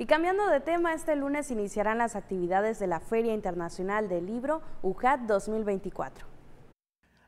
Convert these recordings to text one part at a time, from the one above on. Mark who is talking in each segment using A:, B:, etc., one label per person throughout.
A: Y cambiando de tema, este lunes iniciarán las actividades de la Feria Internacional del Libro UJAT 2024.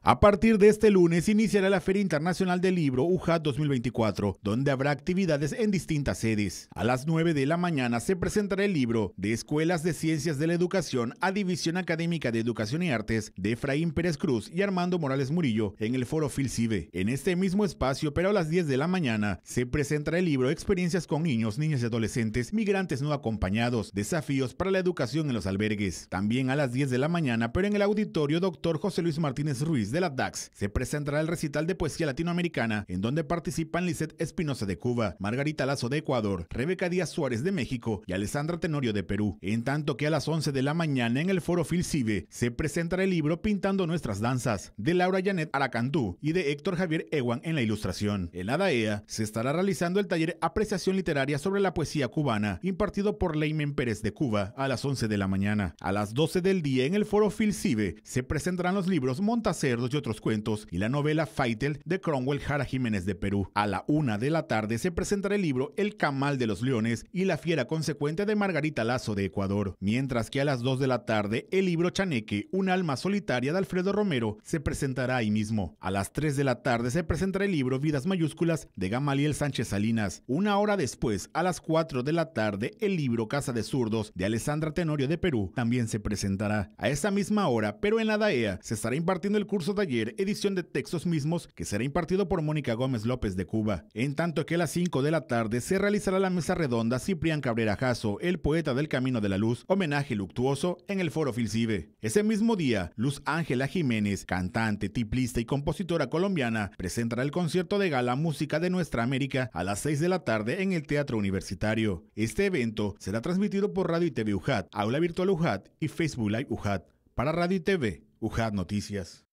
A: A partir de este lunes iniciará la Feria Internacional del Libro UJA 2024, donde habrá actividades en distintas sedes. A las 9 de la mañana se presentará el libro de Escuelas de Ciencias de la Educación a División Académica de Educación y Artes de Efraín Pérez Cruz y Armando Morales Murillo en el Foro Filcibe. En este mismo espacio, pero a las 10 de la mañana, se presentará el libro Experiencias con niños, niñas y adolescentes, migrantes no acompañados, desafíos para la educación en los albergues. También a las 10 de la mañana, pero en el auditorio Dr. José Luis Martínez Ruiz de la DAX, se presentará el recital de poesía latinoamericana, en donde participan Lisette Espinosa de Cuba, Margarita Lazo de Ecuador, Rebeca Díaz Suárez de México y Alessandra Tenorio de Perú. En tanto que a las 11 de la mañana en el foro Filcibe se presentará el libro Pintando Nuestras Danzas, de Laura Janet Aracantú y de Héctor Javier Ewan en la ilustración. En la DAEA se estará realizando el taller Apreciación Literaria sobre la Poesía Cubana, impartido por Leimen Pérez de Cuba, a las 11 de la mañana. A las 12 del día en el foro Filcibe se presentarán los libros Montacer y otros cuentos y la novela Faitel de Cromwell Jara Jiménez de Perú. A la una de la tarde se presentará el libro El Camal de los Leones y La Fiera Consecuente de Margarita Lazo de Ecuador, mientras que a las 2 de la tarde el libro Chaneque, Un alma solitaria de Alfredo Romero, se presentará ahí mismo. A las 3 de la tarde se presentará el libro Vidas Mayúsculas de Gamaliel Sánchez Salinas. Una hora después, a las 4 de la tarde, el libro Casa de Zurdos de Alessandra Tenorio de Perú también se presentará. A esa misma hora, pero en la DAEA, se estará impartiendo el curso de taller edición de textos mismos que será impartido por Mónica Gómez López de Cuba. En tanto que a las 5 de la tarde se realizará la mesa redonda Ciprián Cabrera Jasso, el poeta del Camino de la Luz, homenaje luctuoso en el Foro Filcibe. Ese mismo día, Luz Ángela Jiménez, cantante, tiplista y compositora colombiana, presentará el concierto de gala Música de Nuestra América a las 6 de la tarde en el Teatro Universitario. Este evento será transmitido por Radio y TV UJAT, Aula Virtual UJAT y Facebook Live UJAT. Para Radio y TV, UJAT Noticias.